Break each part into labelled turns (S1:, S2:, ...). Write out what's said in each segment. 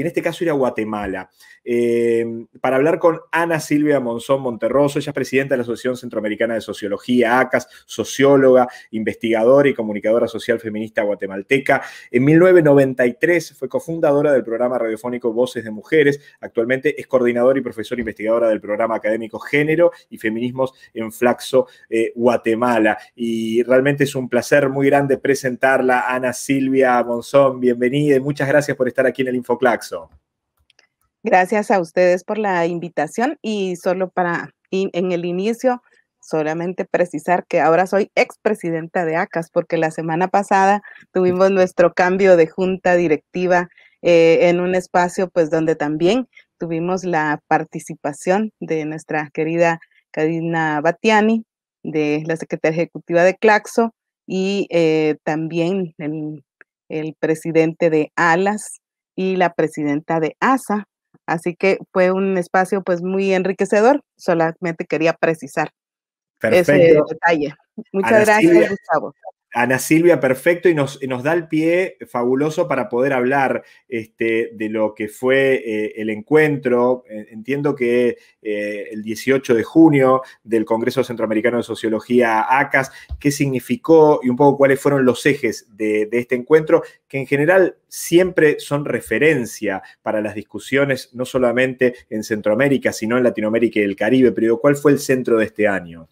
S1: en este caso era Guatemala, eh, para hablar con Ana Silvia Monzón Monterroso, ella es presidenta de la Asociación Centroamericana de Sociología, ACAS, socióloga, investigadora y comunicadora social feminista guatemalteca. En 1993 fue cofundadora del programa radiofónico Voces de Mujeres, actualmente es coordinadora y profesora investigadora del programa académico Género y Feminismos en Flaxo, eh, Guatemala. Y realmente es un placer muy grande presentarla, Ana Silvia Monzón, bienvenida y muchas gracias por estar aquí en el InfoClax.
S2: Gracias a ustedes por la invitación y solo para en el inicio solamente precisar que ahora soy expresidenta de ACAS porque la semana pasada tuvimos nuestro cambio de junta directiva eh, en un espacio pues donde también tuvimos la participación de nuestra querida Karina Batiani de la secretaria ejecutiva de Claxo y eh, también el presidente de ALAS, y la presidenta de ASA. Así que fue un espacio pues muy enriquecedor. Solamente quería precisar ese detalle. Muchas gracias, Gustavo. Ana
S1: Silvia, perfecto, y nos, da el pie fabuloso para poder hablar este, de lo que fue eh, el encuentro. Eh, entiendo que eh, el 18 de junio del Congreso Centroamericano de Sociología ACAS, qué significó y un poco cuáles fueron los ejes de, de este encuentro, que en general siempre son referencia para las discusiones, no solamente en Centroamérica, sino en Latinoamérica y el Caribe, pero ¿cuál fue el centro de este año?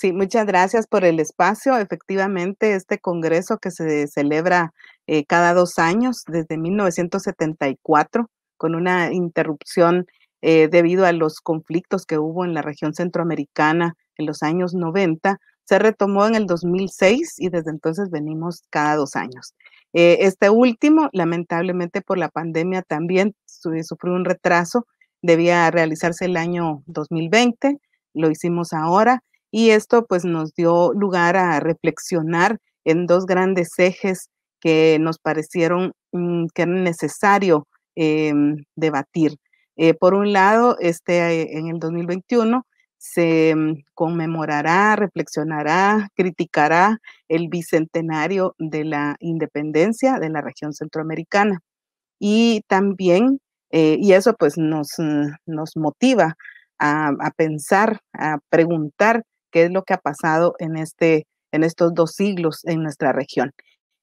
S2: Sí, muchas gracias por el espacio. Efectivamente, este congreso que se celebra eh, cada dos años desde 1974, con una interrupción eh, debido a los conflictos que hubo en la región centroamericana en los años 90, se retomó en el 2006 y desde entonces venimos cada dos años. Eh, este último, lamentablemente por la pandemia también sufrió un retraso, debía realizarse el año 2020, lo hicimos ahora y esto pues nos dio lugar a reflexionar en dos grandes ejes que nos parecieron mm, que era necesario em, debatir. Eh, por un lado, este, en el 2021 se mm, conmemorará, reflexionará, criticará el bicentenario de la independencia de la región centroamericana. Y también, eh, y eso pues nos, mm, nos motiva a, pensar, a preguntar qué es lo que ha pasado en, este, en estos dos siglos en nuestra región.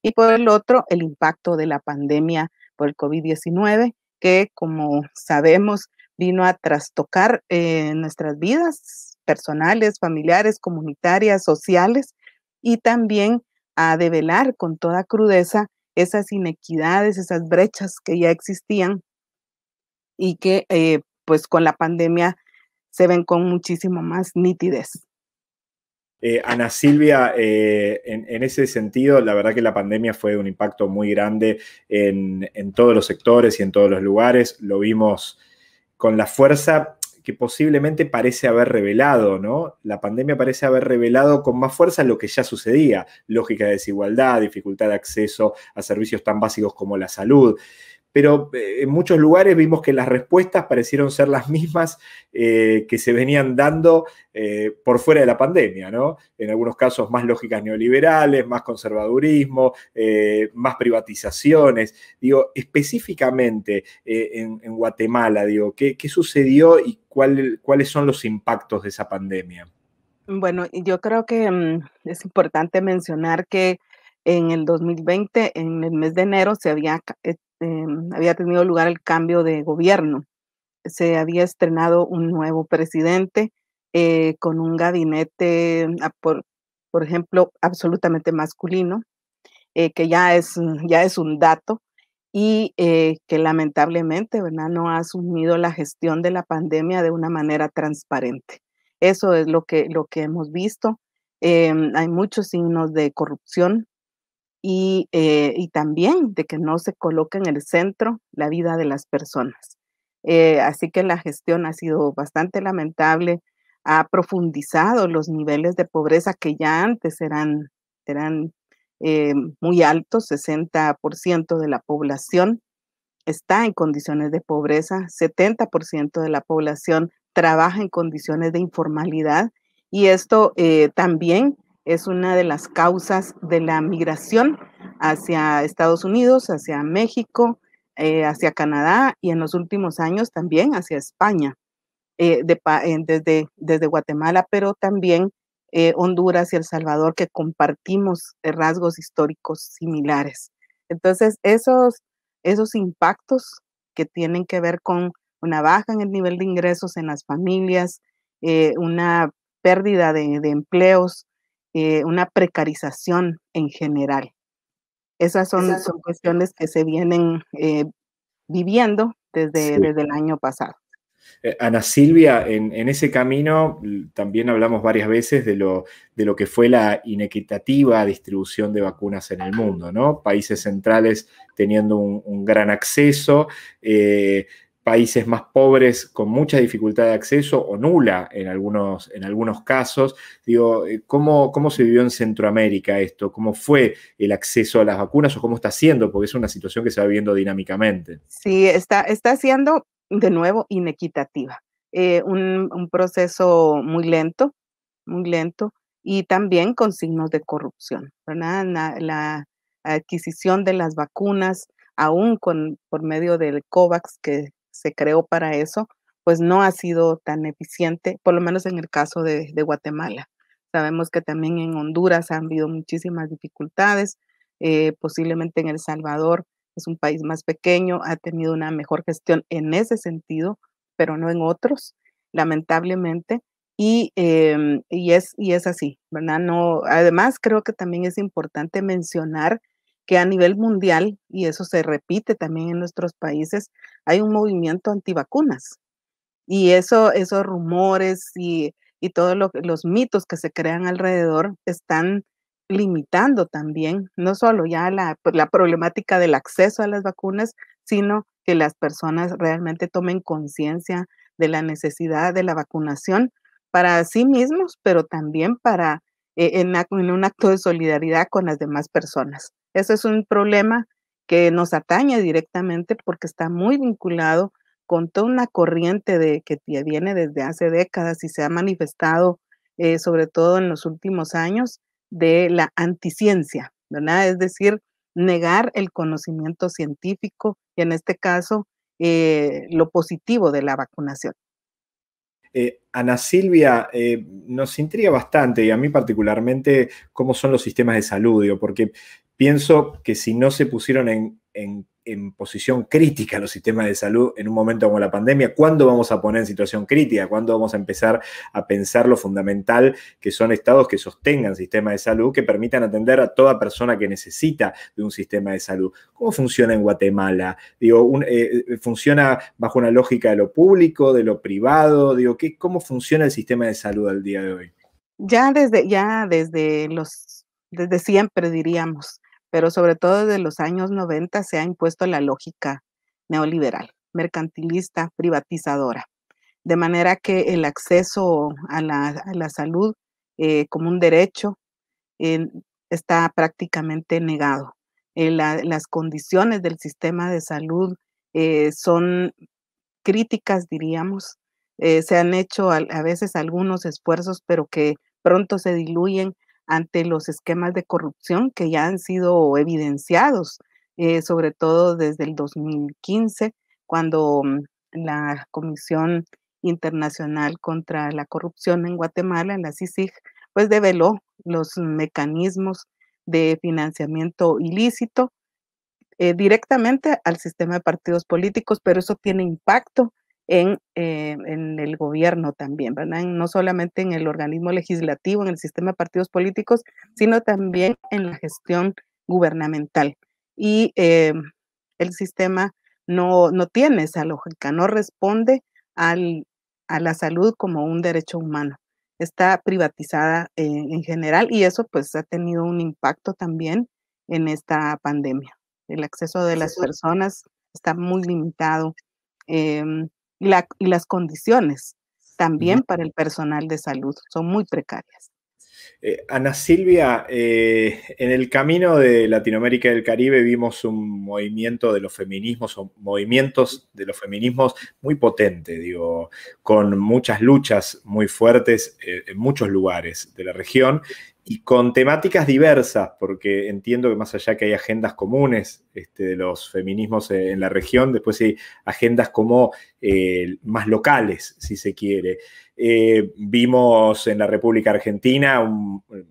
S2: Y por el otro, el impacto de la pandemia por el COVID-19, que como sabemos vino a trastocar eh, nuestras vidas personales, familiares, comunitarias, sociales, y también a develar con toda crudeza esas inequidades, esas brechas que ya existían y que eh, pues con la pandemia se ven con muchísimo más nitidez.
S1: Eh, Ana Silvia, eh, en, ese sentido, la verdad que la pandemia fue un impacto muy grande en, en todos los sectores y en todos los lugares. Lo vimos con la fuerza que posiblemente parece haber revelado, ¿no? La pandemia parece haber revelado con más fuerza lo que ya sucedía, lógica de desigualdad, dificultad de acceso a servicios tan básicos como la salud pero eh, en muchos lugares vimos que las respuestas parecieron ser las mismas eh, que se venían dando eh, por fuera de la pandemia, ¿no? En algunos casos más lógicas neoliberales, más conservadurismo, más privatizaciones. Digo, específicamente en, Guatemala, digo, ¿qué, sucedió y cuáles son los impactos de esa pandemia?
S2: Bueno, yo creo que mm, es importante mencionar que en el 2020, en el mes de enero, se había Em, había tenido lugar el cambio de gobierno. Se había estrenado un nuevo presidente eh, con un gabinete, em, por, ejemplo, absolutamente masculino, eh, que ya es, ya es un dato y eh, que lamentablemente ¿verdad? no ha asumido la gestión de la pandemia de una manera transparente. Eso es lo que, lo que hemos visto. Em, hay muchos signos de corrupción eh, y, también de que no se coloque en el centro la vida de las personas. Eh, así que la gestión ha sido bastante lamentable, ha profundizado los niveles de pobreza que ya antes eran, eran eh, muy altos, 60% de la población está en condiciones de pobreza, 70% de la población trabaja en condiciones de informalidad y esto también es una de las causas de la migración hacia Estados Unidos, hacia México, eh, hacia Canadá y en los últimos años también hacia España, eh, desde, desde Guatemala, pero también eh, Honduras y El Salvador, que compartimos rasgos históricos similares. Entonces, esos, esos impactos que tienen que ver con una baja en el nivel de ingresos en las familias, una pérdida de, de empleos, eh, una precarización en general. Esas son, cuestiones que se vienen eh, viviendo desde, el año pasado.
S1: Eh, Ana Silvia, en, ese camino también hablamos varias veces de lo, de lo, que fue la inequitativa distribución de vacunas en el mundo, ¿no? Países centrales teniendo un, gran acceso, países más pobres con mucha dificultad de acceso o nula en algunos, en algunos casos. Digo, eh, ¿cómo, ¿cómo, se vivió en Centroamérica esto? ¿Cómo fue el acceso a las vacunas o cómo está siendo? Porque es una situación que se va viendo dinámicamente.
S2: Sí, está, está siendo de nuevo inequitativa. Eh, un, proceso muy lento, muy lento, y también con signos de corrupción. La, la adquisición de las vacunas, aún con, por medio del COVAX, que se creó para eso, pues no ha sido tan eficiente, por lo menos en el caso de, Guatemala. Sabemos que también en Honduras han habido muchísimas dificultades, eh, posiblemente en El Salvador es un país más pequeño, ha tenido una mejor gestión en ese sentido, pero no en otros, lamentablemente. Y, em, es, y es así, ¿verdad? además, creo que también es importante mencionar que a nivel mundial, y eso se repite también en nuestros países, hay un movimiento antivacunas. Y eso, esos rumores y, y todos los mitos que se crean alrededor están limitando también, no solo ya pues, la, problemática del acceso a las vacunas, sino que las personas realmente tomen conciencia de la necesidad de la vacunación para sí mismos, pero también para eh, en un acto de solidaridad con las demás personas. Ese es un problema que nos atañe directamente porque está muy vinculado con toda una corriente de, que viene desde hace décadas y se ha manifestado eh, sobre todo en los últimos años de la anticiencia, ¿verdad? Es decir, negar el conocimiento científico y en este caso eh, lo positivo de la vacunación.
S1: Eh, Ana Silvia, nos intriga bastante y a mí particularmente cómo son los sistemas de salud, digo, porque pienso que si no se pusieron en, posición crítica los sistemas de salud en un momento como la pandemia, ¿cuándo vamos a poner en situación crítica? ¿Cuándo vamos a empezar a pensar lo fundamental que son estados que sostengan sistemas de salud, que permitan atender a toda persona que necesita de un sistema de salud? ¿Cómo funciona en Guatemala? Digo, eh, eh, ¿Funciona bajo una lógica de lo público, de lo privado? Digo, ¿qué, ¿Cómo funciona el sistema de salud al día de hoy?
S2: Ya desde, ya desde los desde siempre diríamos pero sobre todo desde los años 90 se ha impuesto la lógica neoliberal, mercantilista, privatizadora, de manera que el acceso a la, salud eh, como un derecho está prácticamente negado. Eh, las condiciones del sistema de salud eh, son críticas, diríamos. se han hecho a veces algunos esfuerzos, pero que pronto se diluyen ante los esquemas de corrupción que ya han sido evidenciados, eh, sobre todo desde el 2015, cuando mm, la Comisión Internacional contra la Corrupción en Guatemala, la CICIG, pues develó los mecanismos de financiamiento ilícito eh, directamente al sistema de partidos políticos, pero eso tiene impacto eh, en, el gobierno también, ¿verdad? no solamente en el organismo legislativo, en el sistema de partidos políticos, sino también en la gestión gubernamental. Y eh, el sistema no, tiene esa lógica, no responde al, a la salud como un derecho humano. Está privatizada en general y eso pues ha tenido un impacto también en esta pandemia. El acceso de las personas está muy limitado. Em, y las condiciones también para el personal de salud son muy precarias.
S1: Eh, Ana Silvia, eh, en el camino de Latinoamérica y del Caribe vimos un movimiento de los feminismos o movimientos de los feminismos muy potente, digo, con muchas luchas muy fuertes eh, en muchos lugares de la región y con temáticas diversas, porque entiendo que más allá que hay agendas comunes este, de los feminismos en la región, después hay agendas como eh, más locales, si se quiere. Eh, vimos en la República Argentina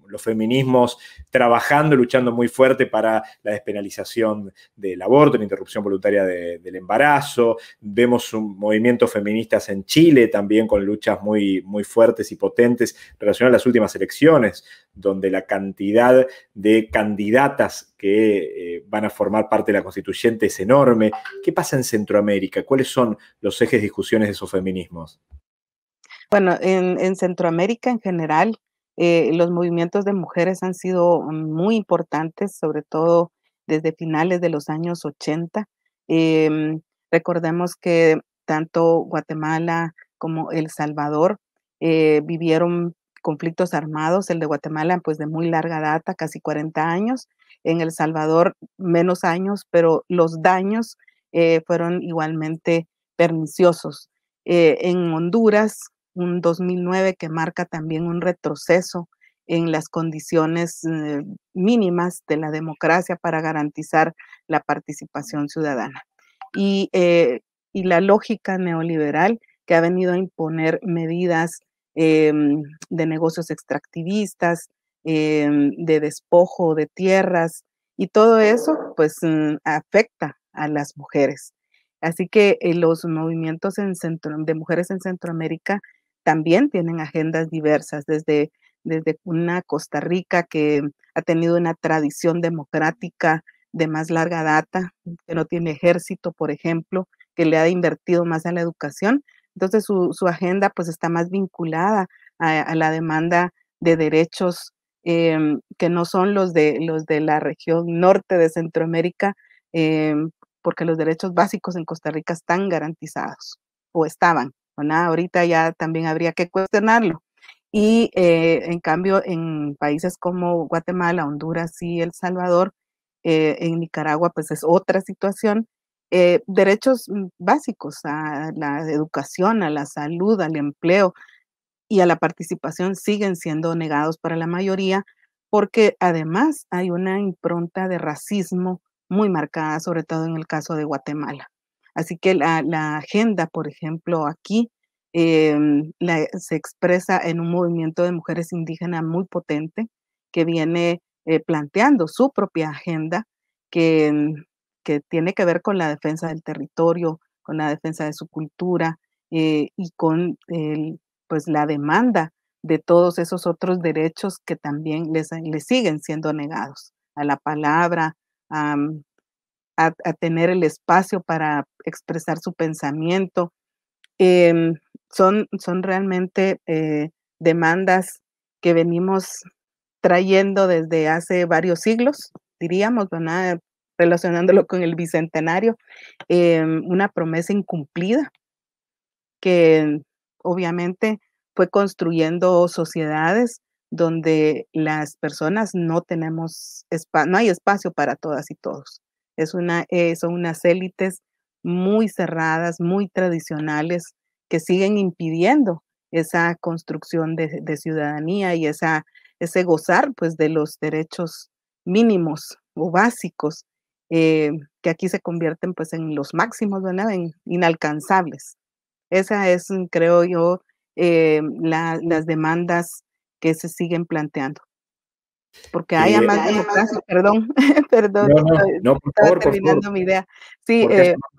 S1: los feminismos trabajando, luchando muy fuerte para la despenalización del aborto, la interrupción voluntaria del embarazo. Vemos un, movimiento feministas en Chile también con luchas muy, muy fuertes y potentes relacionadas a las últimas elecciones donde la cantidad de candidatas que eh, van a formar parte de la constituyente es enorme. ¿Qué pasa en Centroamérica? ¿Cuáles son los ejes de discusiones de esos feminismos?
S2: Bueno, en, Centroamérica en general, eh, los movimientos de mujeres han sido muy importantes, sobre todo desde finales de los años 80. Em, recordemos que tanto Guatemala como El Salvador eh, vivieron conflictos armados, el de Guatemala pues de muy larga data, casi 40 años, en El Salvador menos años, pero los daños eh, fueron igualmente perniciosos. Eh, en Honduras, un 2009 que marca también un retroceso en las condiciones eh, mínimas de la democracia para garantizar la participación ciudadana. Y, y la lógica neoliberal que ha venido a imponer medidas Em, de negocios extractivistas, em, de despojo de tierras y todo eso pues mm, afecta a las mujeres. Así que eh, los movimientos de mujeres en Centroamérica también tienen agendas diversas, desde, desde una Costa Rica que ha tenido una tradición democrática de más larga data, que no tiene ejército, por ejemplo, que le ha invertido más a la educación, entonces su, agenda pues está más vinculada a, la demanda de derechos em, que no son los de, los de la región norte de Centroamérica, em, porque los derechos básicos en Costa Rica están garantizados o estaban. nada Ahorita ya también habría que cuestionarlo. Y eh, en cambio, en países como Guatemala, Honduras y El Salvador, eh, en Nicaragua, pues es otra situación eh, derechos mm, básicos a la educación, a la salud, al empleo y a la participación siguen siendo negados para la mayoría porque además hay una impronta de racismo muy marcada, sobre todo en el caso de Guatemala. Así que la, agenda, por ejemplo, aquí em, se expresa en un movimiento de mujeres indígenas muy potente que viene eh, planteando su propia agenda, que mm, que tiene que ver con la defensa del territorio, con la defensa de su cultura eh, y con pues, la demanda de todos esos otros derechos que también les, les siguen siendo negados, a la palabra, a, tener el espacio para expresar su pensamiento. Em, son, son realmente eh, demandas que venimos trayendo desde hace varios siglos, diríamos, ¿verdad? relacionándolo con el bicentenario, em, una promesa incumplida que obviamente fue construyendo sociedades donde las personas no tenemos, no hay espacio para todas y todos. Es una, eh, son unas élites muy cerradas, muy tradicionales, que siguen impidiendo esa construcción de, ciudadanía y esa, ese gozar pues, de los derechos mínimos o básicos eh, que aquí se convierten pues en los máximos, En inalcanzables. Esa es, mm, creo yo, eh, las demandas que se siguen planteando. Porque hay eh, además, más perdón, perdón, terminando mi idea. Sí,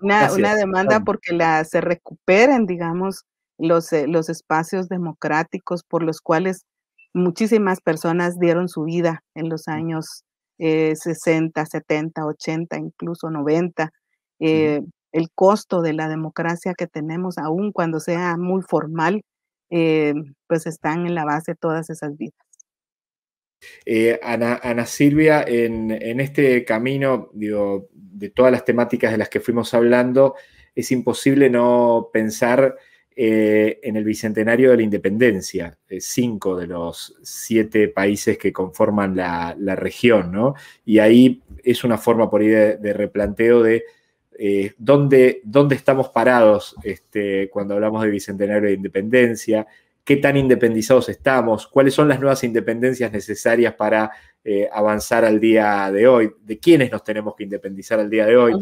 S2: una, demanda porque la, se recuperen, digamos, los, los espacios democráticos por los cuales muchísimas personas dieron su vida en los mm. años 60, 70, 80, incluso 90. Eh, el costo de la democracia que tenemos, aún cuando sea muy formal, eh, pues están en la base todas esas vidas.
S1: Eh, Ana, Silvia, en, en, este camino, digo, de todas las temáticas de las que fuimos hablando, es imposible no pensar eh, en el Bicentenario de la Independencia, eh, cinco de los siete países que conforman la, región, ¿no? Y ahí es una forma por ahí de, replanteo de eh, dónde, dónde, estamos parados este, cuando hablamos de Bicentenario de Independencia, qué tan independizados estamos, cuáles son las nuevas independencias necesarias para avanzar al día de hoy, de quiénes nos tenemos que independizar al día de hoy.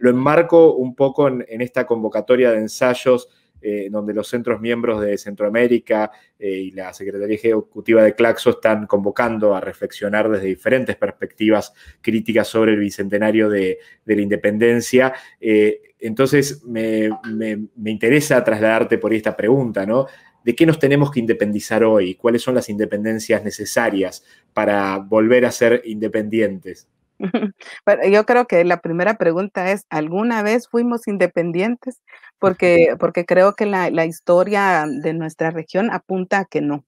S1: lo enmarco un poco en esta convocatoria de ensayos eh, donde los centros miembros de Centroamérica eh, y la Secretaría Ejecutiva de Claxo están convocando a reflexionar desde diferentes perspectivas críticas sobre el bicentenario de, la independencia. Eh, entonces, me, interesa trasladarte por esta pregunta, ¿no? ¿De qué nos tenemos que independizar hoy? ¿Cuáles son las independencias necesarias para volver a ser independientes?
S2: Bueno, yo creo que la primera pregunta es, ¿alguna vez fuimos independientes? porque, creo que la, historia de nuestra región apunta a que no,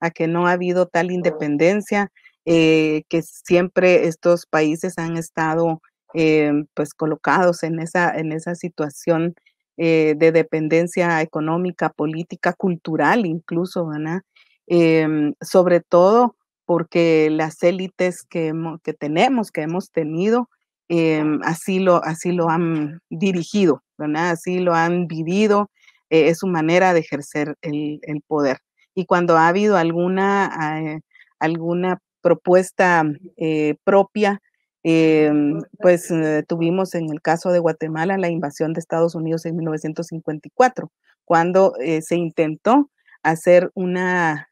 S2: a que no ha habido tal oh. independencia, eh, que siempre estos países han estado eh, pues colocados en esa, en esa situación eh, de dependencia económica, política, cultural incluso, ¿verdad? Em, sobre todo porque las élites que tenemos, que hemos tenido, Em, así, lo, así lo han dirigido, Así lo han vivido, eh, es su manera de ejercer el, poder. Y cuando ha habido alguna, eh, alguna propuesta eh, propia, em, pues tuvimos en el caso de Guatemala la invasión de Estados Unidos en 1954, cuando se intentó hacer una,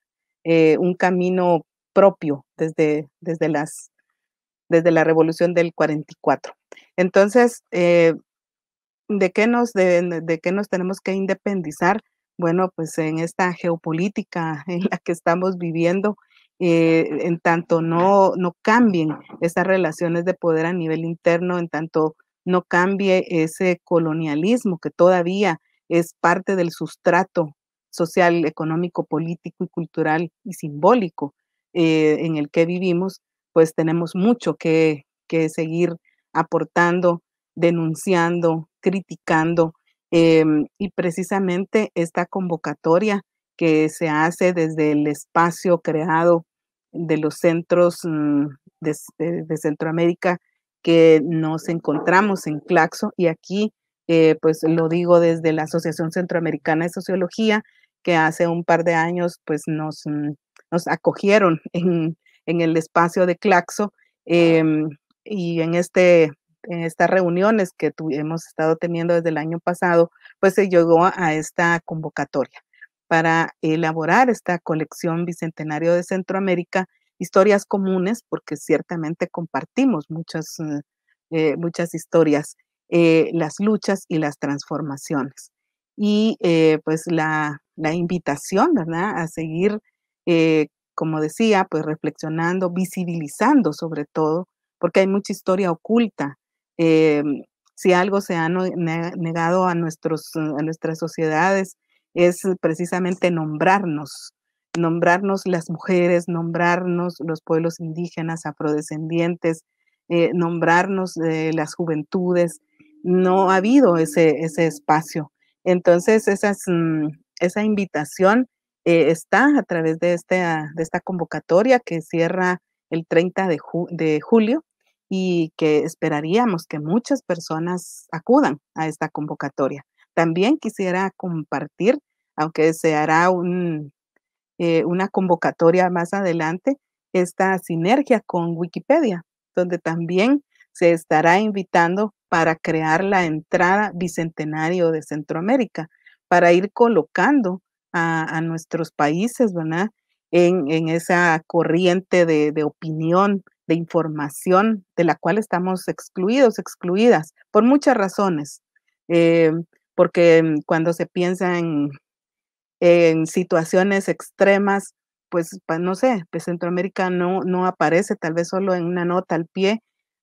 S2: un camino propio desde, desde las desde la revolución del 44. Entonces, eh, ¿de, qué nos, de, qué nos tenemos que independizar? Bueno, pues en esta geopolítica en la que estamos viviendo, eh, en tanto no, no cambien esas relaciones de poder a nivel interno, en tanto no cambie ese colonialismo que todavía es parte del sustrato social, económico, político y cultural y simbólico eh, en el que vivimos, pues tenemos mucho que, seguir aportando, denunciando, criticando. Em, y precisamente esta convocatoria que se hace desde el espacio creado de los centros mm, eh, de, Centroamérica que nos encontramos en Claxo y aquí eh, pues lo digo desde la Asociación Centroamericana de Sociología que hace un par de años pues nos, mm, nos acogieron en, en el espacio de Claxo em, y en este en estas reuniones que hemos estado teniendo desde el año pasado, pues se llegó a esta convocatoria para elaborar esta colección Bicentenario de Centroamérica, historias comunes, porque ciertamente compartimos muchas, eh, muchas historias, eh, las luchas y las transformaciones. Y eh, pues la, la invitación, ¿verdad?, a seguir eh, como decía, pues reflexionando, visibilizando sobre todo, porque hay mucha historia oculta. Em, si algo se ha negado a, nuestros, nuestras sociedades es precisamente nombrarnos, nombrarnos las mujeres, nombrarnos los pueblos indígenas, afrodescendientes, eh, nombrarnos eh, las juventudes. No ha habido ese, espacio. Entonces, mm, esa invitación eh, está a través de esta, ah, esta convocatoria que cierra el 30 de, de julio y que esperaríamos que muchas personas acudan a esta convocatoria. También quisiera compartir, aunque se hará un, eh, una convocatoria más adelante, esta sinergia con Wikipedia, donde también se estará invitando para crear la entrada bicentenario de Centroamérica, para ir colocando a, nuestros países, ¿verdad? En, esa corriente de, opinión, de información, de la cual estamos excluidos, excluidas, por muchas razones. Eh, porque mm, cuando se piensa en, situaciones extremas, pues no sé, pues Centroamérica no, aparece, tal vez solo en una nota al pie,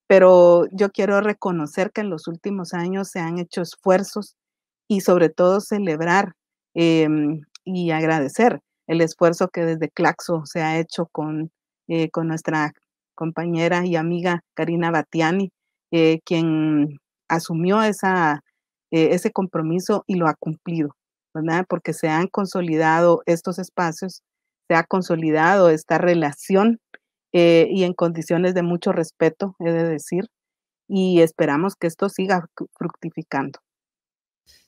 S2: pero yo quiero reconocer que en los últimos años se han hecho esfuerzos y sobre todo celebrar em, y agradecer el esfuerzo que desde Claxo se ha hecho con, eh, con nuestra compañera y amiga Karina Batiani, eh, quien asumió esa, eh, ese compromiso y lo ha cumplido, ¿verdad? Porque se han consolidado estos espacios, se ha consolidado esta relación y en condiciones de mucho respeto, he de decir, y esperamos que esto siga fructificando.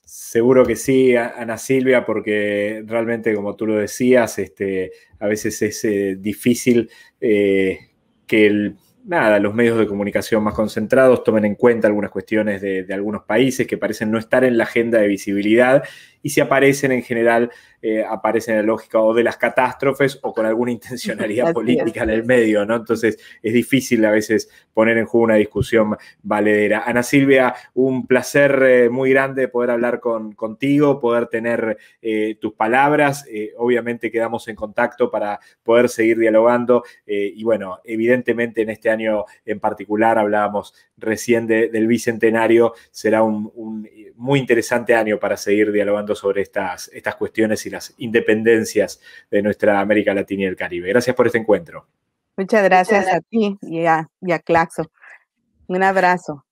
S1: Seguro que sí, Ana Silvia, porque realmente, como tú lo decías, este, a veces es eh, difícil eh, que nada, los medios de comunicación más concentrados tomen en cuenta algunas cuestiones de, algunos países que parecen no estar en la agenda de visibilidad y se aparecen en general eh, aparece en la lógica o de las catástrofes o con alguna intencionalidad política en el medio, ¿no? Entonces es difícil a veces poner en juego una discusión valedera. Ana Silvia, un placer eh, muy grande poder hablar con, contigo, poder tener eh, tus palabras. obviamente quedamos en contacto para poder seguir dialogando y bueno, evidentemente en este año en particular hablábamos recién del bicentenario, será un, un, muy interesante año para seguir dialogando sobre estas, estas cuestiones y las independencias de nuestra América Latina y el Caribe. Gracias por este encuentro.
S2: Muchas gracias, a ti y a Claxo. Un abrazo.